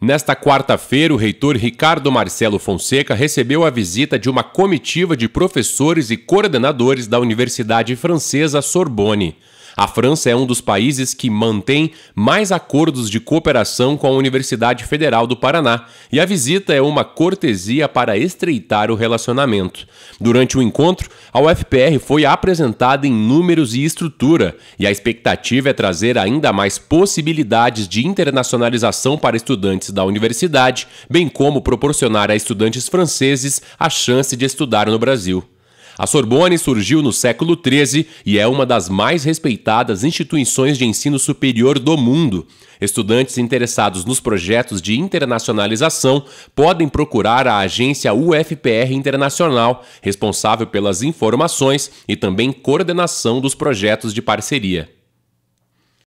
Nesta quarta-feira, o reitor Ricardo Marcelo Fonseca recebeu a visita de uma comitiva de professores e coordenadores da Universidade Francesa Sorbonne. A França é um dos países que mantém mais acordos de cooperação com a Universidade Federal do Paraná, e a visita é uma cortesia para estreitar o relacionamento. Durante o encontro, a UFPR foi apresentada em números e estrutura, e a expectativa é trazer ainda mais possibilidades de internacionalização para estudantes da universidade, bem como proporcionar a estudantes franceses a chance de estudar no Brasil. A Sorbonne surgiu no século XIII e é uma das mais respeitadas instituições de ensino superior do mundo. Estudantes interessados nos projetos de internacionalização podem procurar a agência UFPR Internacional, responsável pelas informações e também coordenação dos projetos de parceria.